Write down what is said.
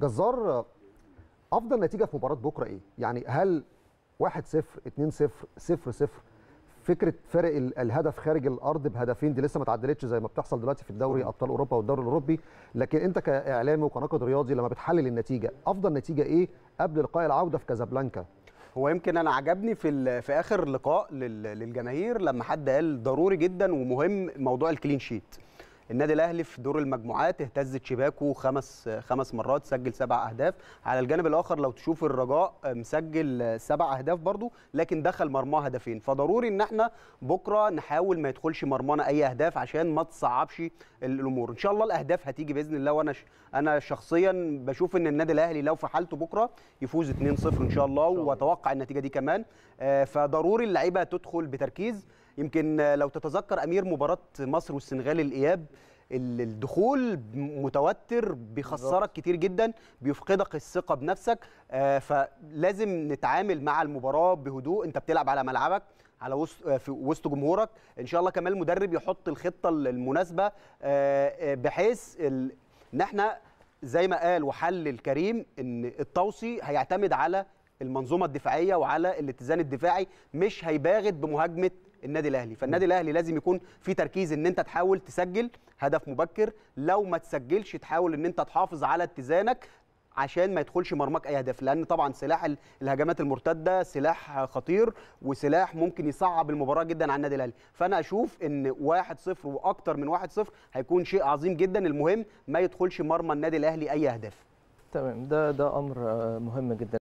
جزار افضل نتيجه في مباراه بكره ايه؟ يعني هل 1 0 2 0 0 0 فكره فرق الهدف خارج الارض بهدفين دي لسه ما اتعدلتش زي ما بتحصل دلوقتي في الدوري ابطال اوروبا والدوري الاوروبي لكن انت كاعلامي وكناقد رياضي لما بتحلل النتيجه افضل نتيجه ايه قبل لقاء العوده في كازابلانكا هو يمكن انا عجبني في في اخر لقاء للجماهير لما حد قال ضروري جدا ومهم موضوع الكلين شيت النادي الاهلي في دور المجموعات اهتز شباكه خمس خمس مرات سجل سبع اهداف على الجانب الاخر لو تشوف الرجاء آه، مسجل سبع اهداف برضو لكن دخل مرماه هدفين فضروري ان احنا بكره نحاول ما يدخلش مرمانا اي اهداف عشان ما تصعبش الامور ان شاء الله الاهداف هتيجي باذن الله وانا ش... انا شخصيا بشوف ان النادي الاهلي لو في حالته بكره يفوز 2-0 ان شاء الله واتوقع النتيجه دي كمان آه، فضروري اللعيبه تدخل بتركيز يمكن لو تتذكر امير مباراه مصر والسنغال الاياب الدخول متوتر بيخسرك كتير جدا بيفقدك الثقه بنفسك آه، فلازم نتعامل مع المباراه بهدوء انت بتلعب على ملعبك على وسط آه، في وسط جمهورك ان شاء الله كمان المدرب يحط الخطه المناسبه آه، بحيث ان احنا زي ما قال وحل الكريم ان الطوسي هيعتمد على المنظومه الدفاعيه وعلى الاتزان الدفاعي مش هيباغت بمهاجمه النادي الاهلي فالنادي الاهلي لازم يكون في تركيز ان انت تحاول تسجل هدف مبكر لو ما تسجلش تحاول ان انت تحافظ على اتزانك عشان ما يدخلش مرماك اي هدف لان طبعا سلاح الهجمات المرتده سلاح خطير وسلاح ممكن يصعب المباراه جدا على النادي الاهلي فانا اشوف ان 1-0 واكتر من 1-0 هيكون شيء عظيم جدا المهم ما يدخلش مرمى النادي الاهلي اي اهداف تمام ده ده امر آه، مهم جدا